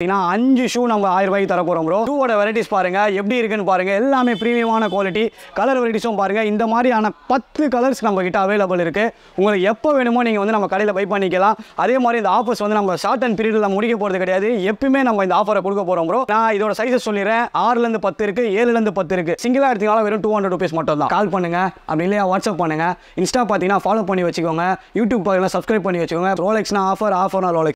பார்த்தீங்கன்னா அஞ்சு ஷூ நம்ம ஆயிரம் ரூபாய்க்கு தர போகிறோம் ப்ரோ ஷூவோட வெரைட்டிஸ் பாருங்கள் எப்படி இருக்குன்னு பாருங்கள் எல்லாமே ப்ரீமியமான குவாலிட்டி கலர் வெரைட்டிஸும் பாருங்கள் இந்த மாதிரியான பத்து கலர்ஸ் நம்ம கிட்ட அவைலபிள் இருக்குது உங்களுக்கு எப்போ வேணுமோ நீங்கள் வந்து நம்ம கடையில் பை பண்ணிக்கலாம் அதே மாதிரி இந்த ஆஃபர்ஸ் வந்து நம்ம ஷார்ட் அண்ட் பீரியடில் முடிக்க போகிறது கிடையாது எப்பயுமே நம்ம இந்த ஆஃபரை கொடுக்க போகிறோம் ப்ரோ நான் இதோட சைஸை சொல்லிடுறேன் ஆறுலேருந்து பத்து இருக்குது ஏழுலேருந்து பத்து இருக்குது சிங்கிளாக எடுத்தீங்கன்னா வெறும் டூ ஹண்ட்ரட் ருபீஸ் மட்டும் தான் கால் பண்ணுங்கள் அப்படி இல்லையா வாட்ஸ்அப் பண்ணுங்கள் இன்ஸ்டா பார்த்தீங்கன்னா ஃபாலோ பண்ணி வச்சுக்கோங்க யூடியூப் பார்த்தீங்கன்னா சப்ஸ்கிரைப் பண்ணி வச்சுக்கோங்க ரோலெக்ஸ்னா ஆஃபர் ஆஃபர்னா ரோலெக்ஸ்